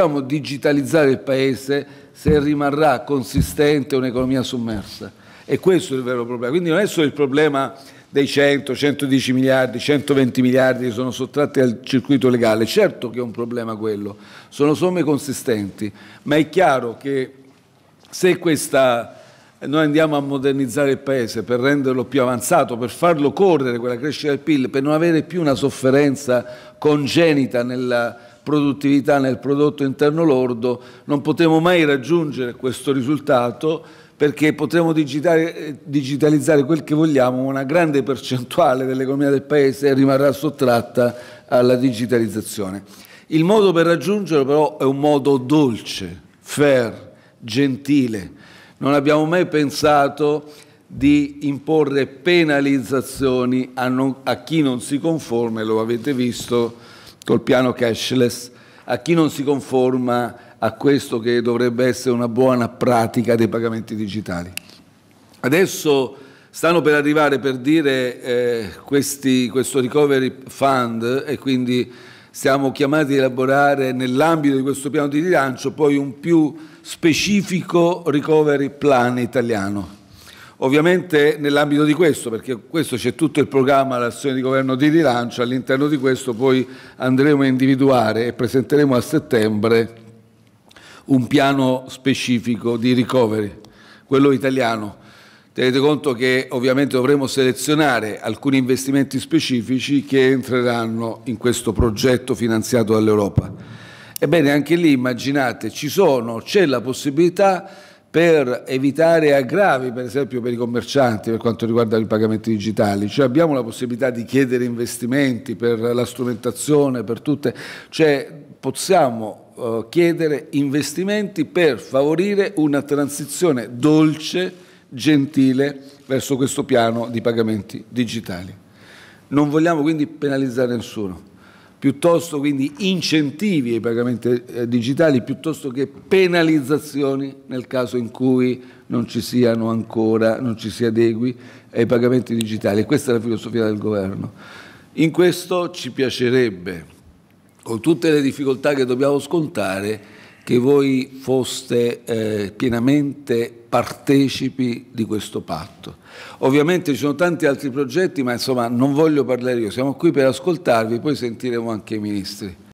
possiamo digitalizzare il Paese se rimarrà consistente un'economia sommersa. E questo è il vero problema. Quindi non è solo il problema dei 100, 110 miliardi, 120 miliardi che sono sottratti al circuito legale. Certo che è un problema quello, sono somme consistenti, ma è chiaro che se questa noi andiamo a modernizzare il paese per renderlo più avanzato, per farlo correre quella crescita del PIL, per non avere più una sofferenza congenita nella produttività nel prodotto interno lordo, non potremo mai raggiungere questo risultato perché potremo digitalizzare quel che vogliamo, ma una grande percentuale dell'economia del Paese rimarrà sottratta alla digitalizzazione. Il modo per raggiungerlo però è un modo dolce, fair, gentile. Non abbiamo mai pensato di imporre penalizzazioni a, non, a chi non si conforma, lo avete visto, col piano cashless, a chi non si conforma a questo che dovrebbe essere una buona pratica dei pagamenti digitali. Adesso stanno per arrivare per dire eh, questi, questo recovery fund e quindi siamo chiamati a elaborare nell'ambito di questo piano di rilancio poi un più specifico recovery plan italiano Ovviamente nell'ambito di questo, perché questo c'è tutto il programma dell'azione di governo di rilancio, all'interno di questo poi andremo a individuare e presenteremo a settembre un piano specifico di recovery, quello italiano. Tenete conto che ovviamente dovremo selezionare alcuni investimenti specifici che entreranno in questo progetto finanziato dall'Europa. Ebbene, anche lì immaginate, ci sono, c'è la possibilità per evitare aggravi, per esempio per i commercianti per quanto riguarda i pagamenti digitali, cioè abbiamo la possibilità di chiedere investimenti per la strumentazione, per tutte, cioè possiamo eh, chiedere investimenti per favorire una transizione dolce, gentile verso questo piano di pagamenti digitali. Non vogliamo quindi penalizzare nessuno piuttosto quindi incentivi ai pagamenti eh, digitali piuttosto che penalizzazioni nel caso in cui non ci siano ancora, non ci si adegui ai pagamenti digitali. Questa è la filosofia del governo. In questo ci piacerebbe, con tutte le difficoltà che dobbiamo scontare, che voi foste eh, pienamente partecipi di questo patto. Ovviamente ci sono tanti altri progetti, ma insomma non voglio parlare io, siamo qui per ascoltarvi, poi sentiremo anche i ministri.